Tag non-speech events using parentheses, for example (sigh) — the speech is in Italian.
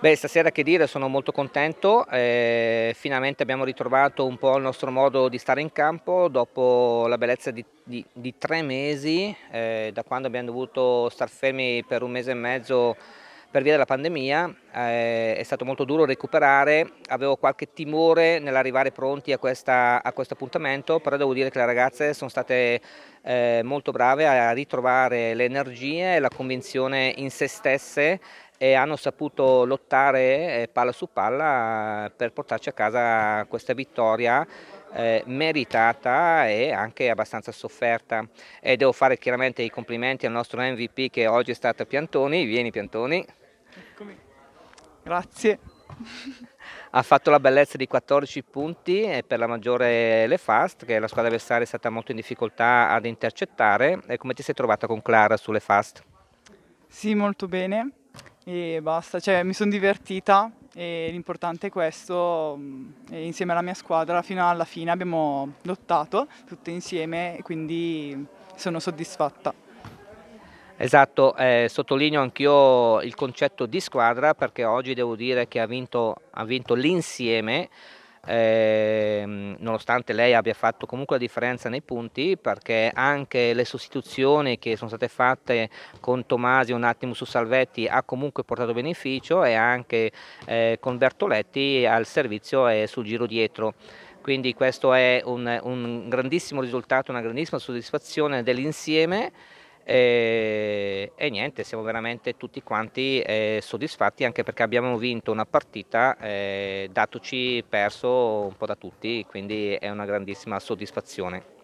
Beh, stasera che dire, sono molto contento, eh, finalmente abbiamo ritrovato un po' il nostro modo di stare in campo dopo la bellezza di, di, di tre mesi, eh, da quando abbiamo dovuto star fermi per un mese e mezzo per via della pandemia eh, è stato molto duro recuperare, avevo qualche timore nell'arrivare pronti a, questa, a questo appuntamento, però devo dire che le ragazze sono state eh, molto brave a ritrovare le energie e la convinzione in se stesse e hanno saputo lottare eh, palla su palla per portarci a casa questa vittoria eh, meritata e anche abbastanza sofferta e devo fare chiaramente i complimenti al nostro MVP che oggi è stato Piantoni, vieni Piantoni. Eccomi. Grazie. (laughs) ha fatto la bellezza di 14 punti per la maggiore le fast, che la squadra avversaria è stata molto in difficoltà ad intercettare. E come ti sei trovata con Clara sulle fast? Sì, molto bene e basta, cioè mi sono divertita e l'importante è questo, mm, insieme alla mia squadra fino alla fine abbiamo lottato tutte insieme e quindi sono soddisfatta. Esatto, eh, sottolineo anch'io il concetto di squadra perché oggi devo dire che ha vinto, vinto l'insieme eh, nonostante lei abbia fatto comunque la differenza nei punti, perché anche le sostituzioni che sono state fatte con Tomasi un attimo su Salvetti ha comunque portato beneficio e anche eh, con Bertoletti al servizio e sul giro dietro quindi questo è un, un, grandissimo risultato, una grandissima soddisfazione dell'insieme. Eh, e, niente, siamo veramente tutti quanti eh, soddisfatti anche perché abbiamo vinto una partita eh, datoci perso un po' da tutti, quindi è una grandissima soddisfazione.